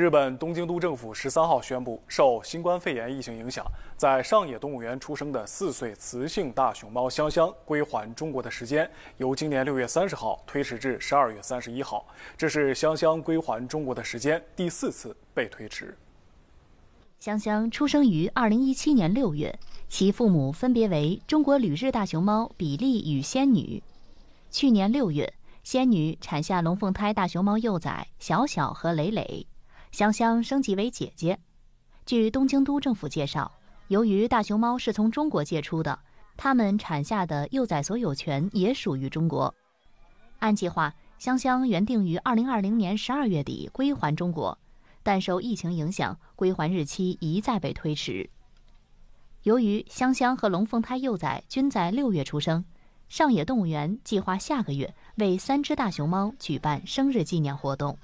日本东京都政府十三号宣布，受新冠肺炎疫情影响，在上野动物园出生的四岁雌性大熊猫香香归还中国的时间由今年六月三十号推迟至十二月三十一号。这是香香归还中国的时间第四次被推迟。香香出生于二零一七年六月，其父母分别为中国旅日大熊猫比利与仙女。去年六月，仙女产下龙凤胎大熊猫幼崽小小和蕾蕾。香香升级为姐姐。据东京都政府介绍，由于大熊猫是从中国借出的，它们产下的幼崽所有权也属于中国。按计划，香香原定于2020年12月底归还中国，但受疫情影响，归还日期一再被推迟。由于香香和龙凤胎幼崽均在6月出生，上野动物园计划下个月为三只大熊猫举办生日纪念活动。